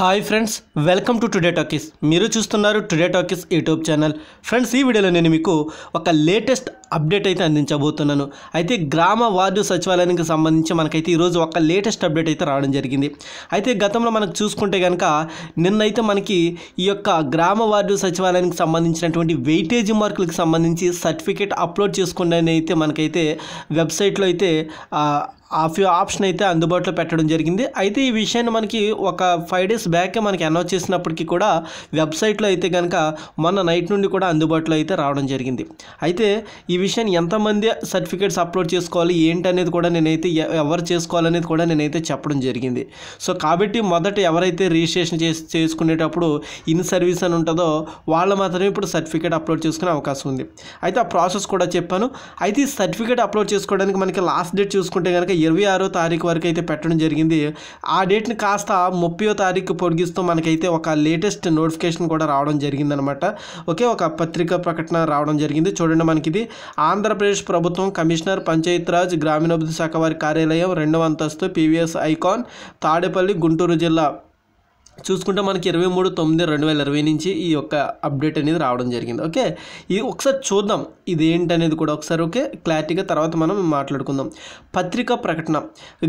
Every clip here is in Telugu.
hi friends welcome to today talkies మీరు చూస్తున్నారు today talkies YouTube channel friends ఈ వీడియోలో నేను మీకు ఒక లేటెస్ట్ అప్డేట్ అయితే అందించబోతున్నాను అయితే గ్రామ వార్డు సచివాలయానికి సంబంధించి మనకైతే ఈరోజు ఒక లేటెస్ట్ అప్డేట్ అయితే రావడం జరిగింది అయితే గతంలో మనకు చూసుకుంటే కనుక నిన్నైతే మనకి ఈ యొక్క గ్రామ వార్డు సచివాలయానికి సంబంధించినటువంటి వెయిటేజ్ మార్కులకు సంబంధించి సర్టిఫికేట్ అప్లోడ్ చేసుకుండానే అయితే మనకైతే వెబ్సైట్లో అయితే ఆప్షన్ అయితే అందుబాటులో పెట్టడం జరిగింది అయితే ఈ విషయాన్ని మనకి ఒక ఫైవ్ డేస్ బ్యాక్ మనకి అనౌన్స్ చేసినప్పటికీ కూడా వెబ్సైట్లో అయితే కనుక మొన్న నైట్ నుండి కూడా అందుబాటులో అయితే రావడం జరిగింది అయితే ఈ విషయాన్ని ఎంతమంది సర్టిఫికేట్స్ అప్లోడ్ చేసుకోవాలి ఏంటి అనేది కూడా నేనైతే ఎవరు చేసుకోవాలనేది కూడా నేనైతే చెప్పడం జరిగింది సో కాబట్టి మొదట ఎవరైతే రిజిస్ట్రేషన్ చేసి చేసుకునేటప్పుడు ఇన్ సర్వీస్ అని ఉంటుందో వాళ్ళు మాత్రమే ఇప్పుడు సర్టిఫికేట్ అప్లోడ్ చేసుకునే అవకాశం ఉంది అయితే ఆ ప్రాసెస్ కూడా చెప్పాను అయితే ఈ సర్టిఫికేట్ అప్లోడ్ చేసుకోవడానికి మనకి లాస్ట్ డేట్ చూసుకుంటే కనుక ఇరవై ఆరో తారీఖు వరకు అయితే పెట్టడం జరిగింది ఆ డేట్ని కాస్త ముప్పయో తారీఖు పొడిగిస్తూ మనకైతే ఒక లేటెస్ట్ నోటిఫికేషన్ కూడా రావడం జరిగిందనమాట ఓకే ఒక పత్రిక ప్రకటన రావడం జరిగింది చూడండి మనకి ఇది ఆంధ్రప్రదేశ్ ప్రభుత్వం కమిషనర్ పంచాయతీరాజ్ గ్రామీణాభివృద్ధి శాఖ వారి కార్యాలయం రెండవ అంతస్తు పీవీఎస్ ఐకాన్ తాడేపల్లి గుంటూరు జిల్లా చూసుకుంటే మనకి ఇరవై మూడు తొమ్మిది రెండు వేల ఇరవై నుంచి ఈ యొక్క అప్డేట్ అనేది రావడం జరిగింది ఓకే ఇది ఒకసారి చూద్దాం ఇది ఏంటనేది కూడా ఒకసారి ఓకే క్లారిటీగా తర్వాత మనం మాట్లాడుకుందాం పత్రికా ప్రకటన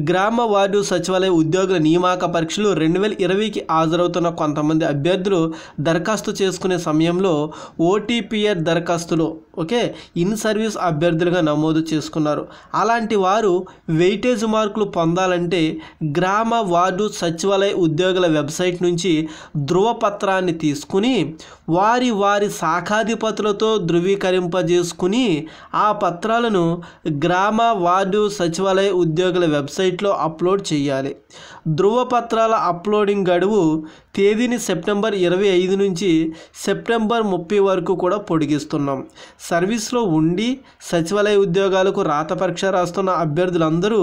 గ్రామ వార్డు సచివాలయ ఉద్యోగుల నియామక పరీక్షలు రెండు వేల ఇరవైకి హాజరవుతున్న కొంతమంది అభ్యర్థులు దరఖాస్తు చేసుకునే సమయంలో ఓటీపీఆర్ దరఖాస్తులు ఓకే ఇన్ సర్వీస్ అభ్యర్థులుగా నమోదు చేసుకున్నారు అలాంటి వారు వెయిటేజ్ మార్కులు పొందాలంటే గ్రామ వార్డు సచివాలయ ఉద్యోగుల వెబ్సైట్ నుంచి ధృవపత్రాన్ని తీసుకుని వారి వారి శాఖాధిపతులతో ధృవీకరింపజేసుకుని ఆ పత్రాలను గ్రామ వార్డు సచివాలయ ఉద్యోగుల వెబ్సైట్లో అప్లోడ్ చేయాలి ధృవపత్రాల అప్లోడింగ్ గడువు తేదీని సెప్టెంబర్ ఇరవై ఐదు నుంచి సెప్టెంబర్ ముప్పై వరకు కూడా పొడిగిస్తున్నాం సర్వీస్లో ఉండి సచివాలయ ఉద్యోగాలకు రాత పరీక్ష రాస్తున్న అభ్యర్థులందరూ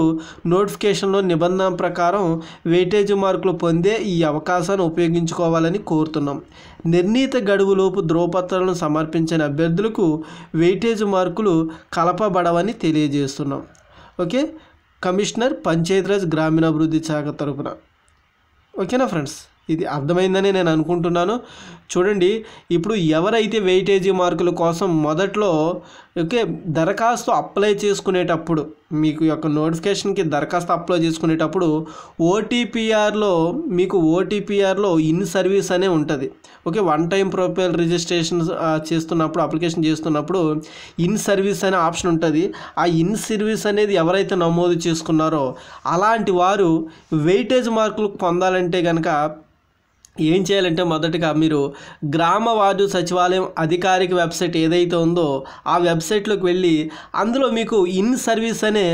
నోటిఫికేషన్లో నిబంధన ప్రకారం వెయిటేజ్ మార్కులు పొందే ఈ అవకాశం భరోసాను ఉపయోగించుకోవాలని కోరుతున్నాం నిర్ణీత గడువులోపు ధ్రువపత్రాలను సమర్పించిన అభ్యర్థులకు వెయిటేజ్ మార్కులు కలపబడవని తెలియజేస్తున్నాం ఓకే కమిషనర్ పంచాయతీరాజ్ గ్రామీణాభివృద్ధి శాఖ తరఫున ఓకేనా ఫ్రెండ్స్ ఇది అర్థమైందని నేను అనుకుంటున్నాను చూడండి ఇప్పుడు ఎవరైతే వెయిటేజీ మార్కుల కోసం మొదట్లో ఓకే దరఖాస్తు అప్లై చేసుకునేటప్పుడు మీకు యొక్క నోటిఫికేషన్కి దరఖాస్తు అప్లై చేసుకునేటప్పుడు ఓటీపీఆర్లో మీకు ఓటీపీఆర్లో ఇన్ సర్వీస్ అనే ఉంటుంది okay one time profile registration చేస్తున్నప్పుడు అప్లికేషన్ చేస్తున్నప్పుడు ఇన్ సర్వీస్ అనే ఆప్షన్ ఉంటుంది ఆ ఇన్ సర్వీస్ అనేది ఎవరైతే నమోదు చేసుకున్నారో అలాంటి వారు వెయిటేజ్ మార్కులు పొందాలంటే కనుక ఏం చేయాలంటే మొదటగా మీరు గ్రామ వార్డు సచివాలయం అధికారిక వెబ్సైట్ ఏదైతే ఉందో ఆ వెబ్సైట్లోకి వెళ్ళి అందులో మీకు ఇన్ సర్వీస్ అనే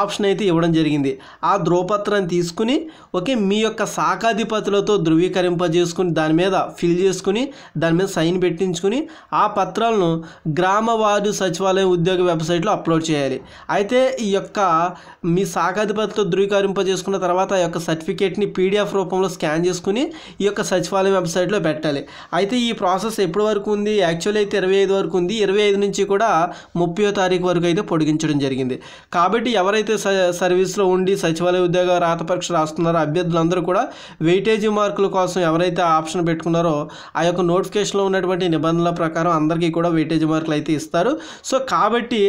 ఆప్షన్ అయితే ఇవ్వడం జరిగింది ఆ ధ్రువపత్రాన్ని తీసుకుని ఓకే మీ యొక్క శాఖాధిపతులతో ధృవీకరింపజేసుకుని దాని మీద ఫిల్ చేసుకుని దాని మీద సైన్ పెట్టించుకుని ఆ పత్రాలను గ్రామ వార్డు సచివాలయం ఉద్యోగ వెబ్సైట్లో అప్లోడ్ చేయాలి అయితే ఈ యొక్క మీ శాఖాధిపతితో ధృవీకరింపజేసుకున్న తర్వాత ఆ యొక్క సర్టిఫికేట్ని పీడిఎఫ్ రూపంలో స్కాన్ చేసుకుని ఈ యొక్క సచివాలయం వెబ్సైట్లో పెట్టాలి అయితే ఈ ప్రాసెస్ ఎప్పటి వరకు ఉంది యాక్చువల్ అయితే ఇరవై ఐదు వరకు ఉంది ఇరవై ఐదు నుంచి కూడా ముప్పై తారీఖు వరకు అయితే పొడిగించడం జరిగింది కాబట్టి ఎవరైతే సర్వీస్లో ఉండి సచివాలయ ఉద్యోగ రాత పరీక్ష రాస్తున్నారో అభ్యర్థులందరూ కూడా వెయిటేజీ మార్కుల కోసం ఎవరైతే ఆప్షన్ పెట్టుకున్నారో ఆ యొక్క నోటిఫికేషన్లో ఉన్నటువంటి నిబంధనల ప్రకారం అందరికీ కూడా వెయిటేజీ మార్కులు అయితే ఇస్తారు సో కాబట్టి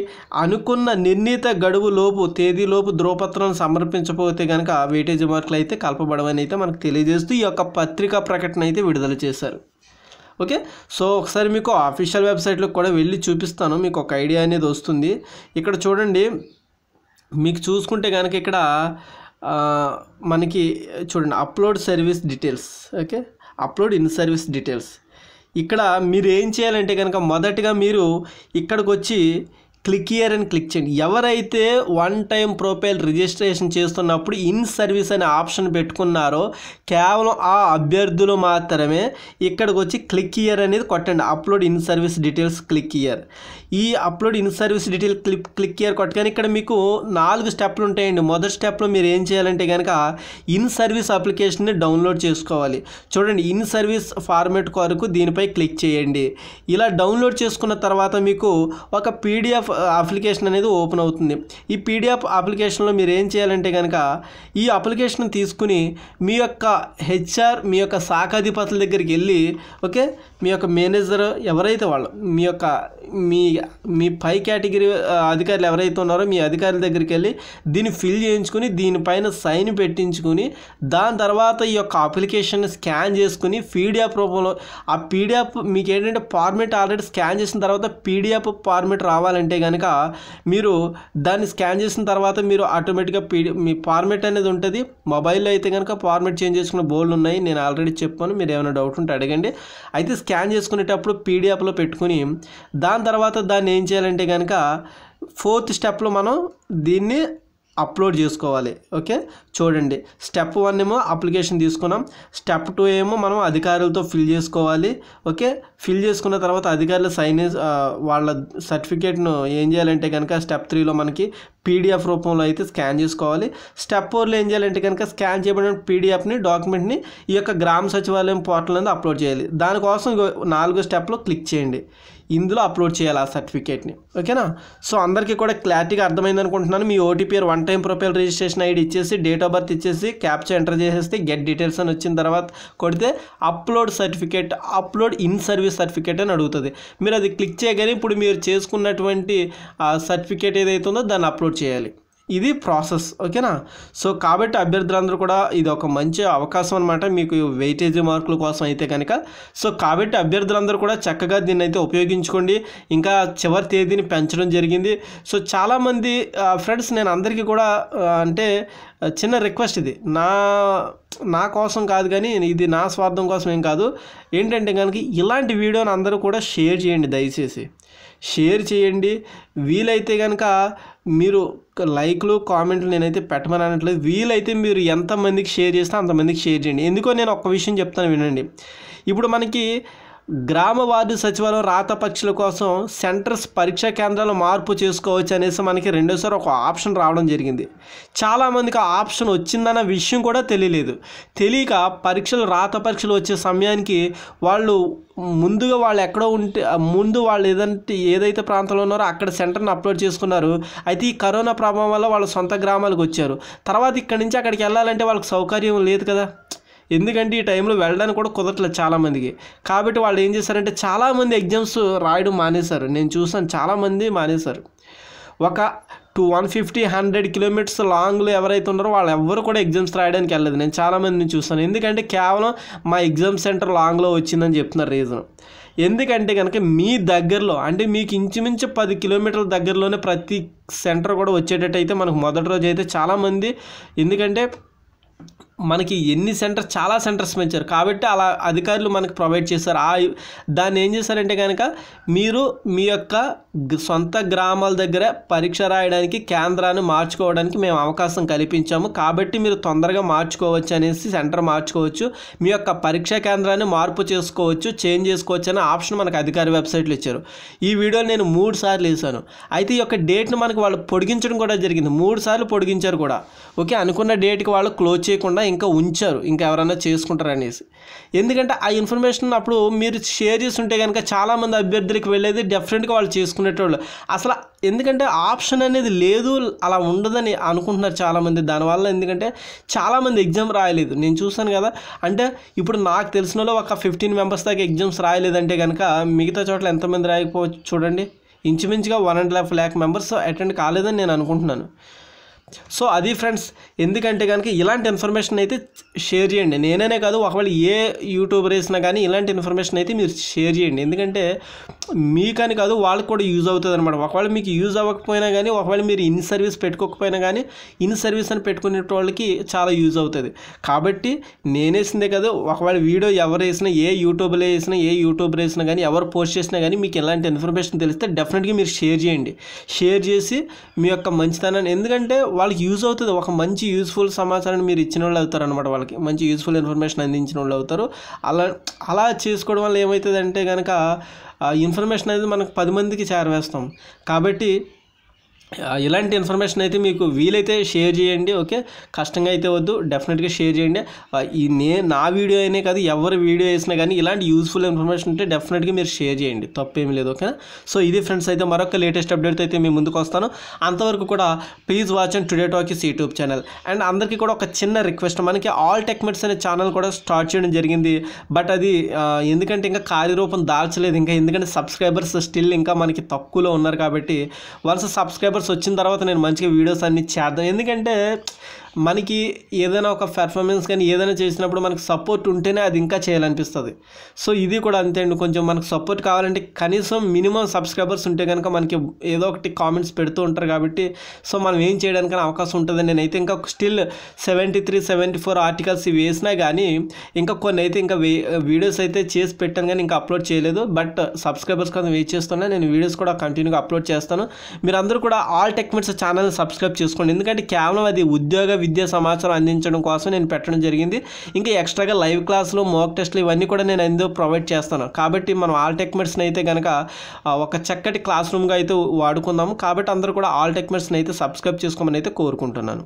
అనుకున్న నిర్ణీత గడువు లోపు తేదీలోపు ధృవపత్రం సమర్పించకపోతే కనుక వెయిటేజీ మార్కులు అయితే కలపబడవని అయితే మనకు తెలియజేస్తూ ఈ యొక్క పత్రిక ప్రకటన అయితే విడుదల చేశారు ఓకే సో ఒకసారి మీకు ఆఫీషియల్ వెబ్సైట్లో కూడా వెళ్ళి చూపిస్తాను మీకు ఒక ఐడియా అనేది వస్తుంది ఇక్కడ చూడండి మీకు చూసుకుంటే కనుక ఇక్కడ మనకి చూడండి upload service details okay upload in service details ఇక్కడ మీరు ఏం చేయాలంటే కనుక మొదటగా మీరు ఇక్కడికి వచ్చి క్లిక్ ఇయర్ అని క్లిక్ చేయండి ఎవరైతే వన్ టైం ప్రొఫైల్ రిజిస్ట్రేషన్ చేస్తున్నప్పుడు ఇన్ సర్వీస్ అనే ఆప్షన్ పెట్టుకున్నారో కేవలం ఆ అభ్యర్థులు మాత్రమే ఇక్కడికి వచ్చి క్లిక్ ఇయర్ అనేది కొట్టండి upload in service details click here ఈ upload in service detail click click here కొట్టగానే ఇక్కడ మీకు నాలుగు స్టెప్లు ఉంటాయండి మొదటి స్టెప్లో మీరు ఏం చేయాలంటే కనుక ఇన్ సర్వీస్ అప్లికేషన్ని డౌన్లోడ్ చేసుకోవాలి చూడండి ఇన్ సర్వీస్ ఫార్మేట్ కొరకు దీనిపై క్లిక్ చేయండి ఇలా డౌన్లోడ్ చేసుకున్న తర్వాత మీకు ఒక పీడిఎఫ్ అప్లికేషన్ అనేది ఓపెన్ అవుతుంది ఈ పీడిఎఫ్ అప్లికేషన్లో మీరు ఏం చేయాలంటే కనుక ఈ అప్లికేషన్ తీసుకుని మీ యొక్క హెచ్ఆర్ మీ యొక్క శాఖాధిపతుల దగ్గరికి వెళ్ళి ఓకే మీ యొక్క మేనేజర్ ఎవరైతే వాళ్ళు మీ యొక్క మీ మీ పై కేటగిరీ అధికారులు ఎవరైతే ఉన్నారో మీ అధికారుల దగ్గరికి వెళ్ళి దీన్ని ఫిల్ చేయించుకుని దీనిపైన సైన్ పెట్టించుకుని దాని తర్వాత ఈ యొక్క అప్లికేషన్ స్కాన్ చేసుకుని పీడిఎఫ్ రూపంలో ఆ పీడిఎఫ్ మీకు ఏంటంటే ఫార్మేట్ ఆల్రెడీ స్కాన్ చేసిన తర్వాత పీడిఎఫ్ ఫార్మేట్ రావాలంటే కనుక మీరు దాన్ని స్కాన్ చేసిన తర్వాత మీరు ఆటోమేటిక్గా పీడి మీ ఫార్మేట్ అనేది ఉంటుంది మొబైల్లో అయితే కనుక ఫార్మేట్ చేంజ్ చేసుకున్న బోల్డ్ ఉన్నాయి నేను ఆల్రెడీ చెప్పాను మీరు ఏమైనా డౌట్ ఉంటే అడగండి అయితే స్కాన్ చేసుకునేటప్పుడు పీడిఎఫ్లో పెట్టుకుని దాని తర్వాత దాన్ని ఏం చేయాలంటే కనుక ఫోర్త్ స్టెప్లో మనం దీన్ని అప్లోడ్ చేసుకోవాలి ఓకే చూడండి స్టెప్ వన్ ఏమో అప్లికేషన్ తీసుకున్నాం స్టెప్ టూ ఏమో మనం అధికారులతో ఫిల్ చేసుకోవాలి ఓకే ఫిల్ చేసుకున్న తర్వాత అధికారులు సైన్ వాళ్ళ సర్టిఫికేట్ను ఏం చేయాలంటే కనుక స్టెప్ త్రీలో మనకి పీడిఎఫ్ రూపంలో అయితే స్కాన్ చేసుకోవాలి స్టెప్ ఫోర్లో ఏం చేయాలంటే కనుక స్కాన్ చేయబడిన పీడిఎఫ్ని డాక్యుమెంట్ని ఈ యొక్క గ్రామ సచివాలయం పోర్టల్ అనేది అప్లోడ్ చేయాలి దానికోసం నాలుగో స్టెప్లో క్లిక్ చేయండి ఇందులో అప్లోడ్ చేయాలి ఆ సర్టిఫికేట్ని ఓకేనా సో అందరికీ కూడా క్లారిటీగా అర్థమైంది అనుకుంటున్నాను మీ OTP one time profile registration ID ఇచ్చేసి డేట్ ఆఫ్ బర్త్ ఇచ్చేసి క్యాప్చర్ ఎంటర్ చేసేస్తే గెట్ డీటెయిల్స్ అని వచ్చిన తర్వాత కొడితే upload certificate upload in service certificate అని అడుగుతుంది మీరు అది క్లిక్ చేయగానే ఇప్పుడు మీరు చేసుకున్నటువంటి సర్టిఫికేట్ ఏదైతుందో ఉందో దాన్ని అప్లోడ్ చేయాలి ఇది ప్రాసెస్ ఓకేనా సో కాబట్టి అభ్యర్థులందరూ కూడా ఇది ఒక మంచి అవకాశం అనమాట మీకు వెయిటేజీ మార్కుల కోసం అయితే కనుక సో కాబట్టి అభ్యర్థులందరూ కూడా చక్కగా దీన్ని అయితే ఉపయోగించుకోండి ఇంకా చివరి తేదీని పెంచడం జరిగింది సో చాలామంది ఫ్రెండ్స్ నేను అందరికీ కూడా అంటే చిన్న రిక్వెస్ట్ ఇది నా నా కోసం కాదు కానీ ఇది నా స్వార్థం కోసం ఏం కాదు ఏంటంటే కనుక ఇలాంటి వీడియోని అందరూ కూడా షేర్ చేయండి దయచేసి షేర్ చేయండి వీలైతే కనుక మీరు లైక్లు కామెంట్లు నేనైతే పెట్టమని అనట్లేదు వీలైతే మీరు ఎంతమందికి షేర్ చేస్తే అంతమందికి షేర్ చేయండి ఎందుకో నేను ఒక్క విషయం చెప్తాను వినండి ఇప్పుడు మనకి గ్రామ వార్డు సచివాలయం రాత పక్షుల కోసం సెంటర్స్ పరీక్షా కేంద్రాలు మార్పు చేసుకోవచ్చు అనేసి మనకి రెండోసారి ఒక ఆప్షన్ రావడం జరిగింది చాలామందికి ఆ ఆప్షన్ వచ్చిందన్న విషయం కూడా తెలియలేదు తెలియక పరీక్షలు రాత పరీక్షలు వచ్చే సమయానికి వాళ్ళు ముందుగా వాళ్ళు ఎక్కడో ఉంటే ముందు వాళ్ళు ఏదంటే ఏదైతే ప్రాంతంలో ఉన్నారో అక్కడ సెంటర్ని అప్లోడ్ చేసుకున్నారు అయితే ఈ కరోనా ప్రభావం వల్ల వాళ్ళ సొంత గ్రామాలకు వచ్చారు తర్వాత ఇక్కడి నుంచి అక్కడికి వెళ్ళాలంటే వాళ్ళకి సౌకర్యం లేదు కదా ఎందుకంటే ఈ టైంలో వెళ్ళడానికి కూడా కుదరట్లేదు చాలామందికి కాబట్టి వాళ్ళు ఏం చేశారంటే చాలామంది ఎగ్జామ్స్ రాయడం మానేశారు నేను చూసాను చాలామంది మానేశారు ఒక two one fifty hundred kilometres లాంగ్లో ఎవరైతే ఉన్నారో వాళ్ళు ఎవ్వరు కూడా ఎగ్జామ్స్ రాయడానికి వెళ్ళలేదు నేను చాలామందిని చూస్తాను ఎందుకంటే కేవలం మా ఎగ్జామ్ సెంటర్ లాంగ్లో వచ్చిందని చెప్తున్నారు రీజన్ ఎందుకంటే కనుక మీ దగ్గరలో అంటే మీకు ఇంచుమించు పది కిలోమీటర్ల దగ్గరలోనే ప్రతి సెంటర్ కూడా వచ్చేటట్టు అయితే మనకు మొదటి రోజు అయితే చాలామంది ఎందుకంటే మనకి ఎన్ని సెంటర్స్ చాలా సెంటర్స్ పెంచారు కాబట్టి అలా అధికారులు మనకు ప్రొవైడ్ చేశారు ఆ దాన్ని ఏం చేశారంటే కనుక మీరు మీ యొక్క సొంత గ్రామాల దగ్గర పరీక్ష రాయడానికి కేంద్రాన్ని మార్చుకోవడానికి మేము అవకాశం కల్పించాము కాబట్టి మీరు తొందరగా మార్చుకోవచ్చు అనేసి సెంటర్ మార్చుకోవచ్చు మీ యొక్క పరీక్షా కేంద్రాన్ని మార్పు చేసుకోవచ్చు చేంజ్ చేసుకోవచ్చు అనే ఆప్షన్ మనకు అధికారి వెబ్సైట్లో ఇచ్చారు ఈ వీడియో నేను మూడు సార్లు వేసాను అయితే ఈ యొక్క డేట్ను మనకు వాళ్ళు పొడిగించడం కూడా జరిగింది మూడు సార్లు పొడిగించారు కూడా ఓకే అనుకున్న డేట్కి వాళ్ళు క్లోజ్ చేయకుండా ఇంకా ఉంచారు ఇంకా ఎవరైనా చేసుకుంటారు అనేసి ఎందుకంటే ఆ ఇన్ఫర్మేషన్ అప్పుడు మీరు షేర్ చేసి ఉంటే కనుక చాలామంది అభ్యర్థులకు వెళ్ళేది డెఫినెట్గా వాళ్ళు చేసుకునేటోళ్ళు అసలు ఎందుకంటే ఆప్షన్ అనేది లేదు అలా ఉండదని అనుకుంటున్నారు చాలామంది దానివల్ల ఎందుకంటే చాలామంది ఎగ్జామ్ రాయలేదు నేను చూశాను కదా అంటే ఇప్పుడు నాకు తెలిసిన ఒక ఫిఫ్టీన్ మెంబర్స్ దాకా ఎగ్జామ్స్ రాయలేదంటే కనుక మిగతా చోట్ల ఎంతమంది రాయకపోవచ్చు చూడండి ఇంచుమించుగా one and half lakh members attend కాలేదని నేను అనుకుంటున్నాను సో అది ఫ్రెండ్స్ ఎందుకంటే కనుక ఇలాంటి ఇన్ఫర్మేషన్ అయితే షేర్ చేయండి నేననే కాదు ఒకవేళ ఏ యూట్యూబర్ వేసినా కానీ ఇలాంటి ఇన్ఫర్మేషన్ అయితే మీరు షేర్ చేయండి ఎందుకంటే మీకని కాదు వాళ్ళకి కూడా యూజ్ అవుతుంది అనమాట ఒకవేళ మీకు యూజ్ అవ్వకపోయినా కానీ ఒకవేళ మీరు ఇన్ సర్వీస్ పెట్టుకోకపోయినా కానీ ఇన్ సర్వీస్ అని పెట్టుకునే వాళ్ళకి చాలా యూజ్ అవుతుంది కాబట్టి నేనేసిందే కాదు ఒకవేళ వీడియో ఎవరు వేసినా ఏ యూట్యూబ్లో వేసినా ఏ యూట్యూబర్ వేసినా కానీ ఎవరు పోస్ట్ చేసినా కానీ మీకు ఎలాంటి ఇన్ఫర్మేషన్ తెలిస్తే డెఫినెట్గా మీరు షేర్ చేయండి షేర్ చేసి మీ యొక్క మంచితనాన్ని ఎందుకంటే వాళ్ళకి యూజ్ అవుతుంది ఒక మంచి యూస్ఫుల్ సమాచారాన్ని మీరు ఇచ్చిన వాళ్ళు అవుతారు అనమాట వాళ్ళకి మంచి యూస్ఫుల్ ఇన్ఫర్మేషన్ అందించిన వాళ్ళు అవుతారు అలా అలా చేసుకోవడం వల్ల ఏమవుతుందంటే కనుక ఇన్ఫర్మేషన్ అనేది మనకు పది మందికి చేరవేస్తాం కాబట్టి ఇలాంటి ఇన్ఫర్మేషన్ అయితే మీకు వీలైతే షేర్ చేయండి ఓకే కష్టంగా అయితే వద్దు డెఫినెట్గా షేర్ చేయండి ఈ నే నా వీడియో అయినా కాదు ఎవరు వీడియో వేసినా కానీ ఇలాంటి యూస్ఫుల్ ఇన్ఫర్మేషన్ ఉంటే డెఫినెట్గా మీరు షేర్ చేయండి తప్పేం లేదు ఓకేనా సో ఇది ఫ్రెండ్స్ అయితే మరొక లేటెస్ట్ అప్డేట్ అయితే మేము ముందుకు వస్తాను అంతవరకు కూడా please watch and today talkies YouTube channel and అందరికీ కూడా ఒక చిన్న రిక్వెస్ట్ మనకి ఆల్ టెక్మెట్స్ అనే ఛానల్ కూడా స్టార్ట్ చేయడం జరిగింది బట్ అది ఎందుకంటే ఇంకా కార్యరూపం దాల్చలేదు ఇంకా ఎందుకంటే సబ్స్క్రైబర్స్ స్టిల్ ఇంకా మనకి తక్కువలో ఉన్నారు కాబట్టి వన్స్ సబ్స్క్రైబర్స్ వ్యూవర్స్ వచ్చిన తర్వాత నేను మంచిగా వీడియోస్ అన్ని చేద్దాం ఎందుకంటే మనకి ఏదైనా ఒక పెర్ఫార్మెన్స్ కానీ ఏదైనా చేసినప్పుడు మనకు సపోర్ట్ ఉంటేనే అది ఇంకా చేయాలనిపిస్తుంది సో ఇది కూడా అంతే అండి కొంచెం మనకు సపోర్ట్ కావాలంటే కనీసం మినిమం సబ్స్క్రైబర్స్ ఉంటే కనుక మనకి ఏదో ఒకటి కామెంట్స్ పెడుతూ ఉంటారు కాబట్టి సో మనం ఏం చేయడానికి అవకాశం ఉంటుందని నేనైతే ఇంకా still seventy three seventy four articles వేసినా కానీ ఇంకా కొన్ని అయితే ఇంకా వీడియోస్ అయితే చేసి పెట్టాను కానీ ఇంకా అప్లోడ్ చేయలేదు బట్ సబ్స్క్రైబర్స్ కోసం వెయిట్ చేస్తున్నా నేను వీడియోస్ కూడా కంటిన్యూగా అప్లోడ్ చేస్తాను మీరు అందరూ కూడా ఆల్ టెక్మెంట్స్ ఛానల్ సబ్స్క్రైబ్ చేసుకోండి ఎందుకంటే కేవలం అది ఉద్యోగ విద్యా సమాచారం అందించడం కోసం నేను పెట్టడం జరిగింది ఇంకా ఎక్స్ట్రాగా లైవ్ క్లాసులు మోక్ టెస్ట్లు ఇవన్నీ కూడా నేను ఎందుకు ప్రొవైడ్ చేస్తాను కాబట్టి మనం ఆల్ టెక్మెట్స్ని అయితే కనుక ఒక చక్కటి క్లాస్ రూమ్గా అయితే వాడుకుందాము కాబట్టి అందరూ కూడా ఆల్ టెక్మెట్స్ని అయితే సబ్స్క్రైబ్ చేసుకోమని అయితే కోరుకుంటున్నాను